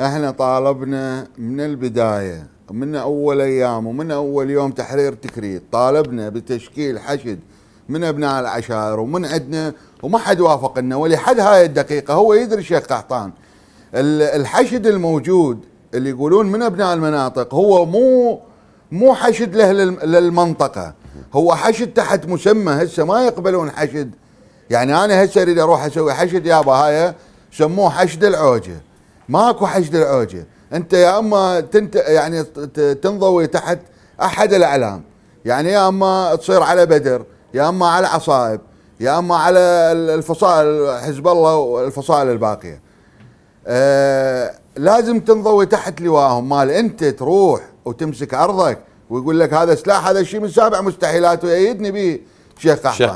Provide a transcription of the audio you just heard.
احنا طالبنا من البدايه من اول ايام ومن اول يوم تحرير تكريت طالبنا بتشكيل حشد من ابناء العشائر ومن عندنا وما حد وافق لنا ولحد هاي الدقيقه هو يدري شيخ قحطان الحشد الموجود اللي يقولون من ابناء المناطق هو مو مو حشد له للمنطقه هو حشد تحت مسمى هسه ما يقبلون حشد يعني انا هسه اريد اروح اسوي حشد يابا هاي سموه حشد العوجه ماكو حشد العوجه انت يا اما تنت يعني تنضوي تحت احد الاعلام يعني يا اما تصير على بدر يا اما على عصائب يا اما على الفصائل حزب الله والفصائل الباقيه آه لازم تنضوي تحت لواهم مال انت تروح وتمسك ارضك ويقول لك هذا سلاح هذا شيء من سابع مستحيلات ويأيدني به شيخ قحطان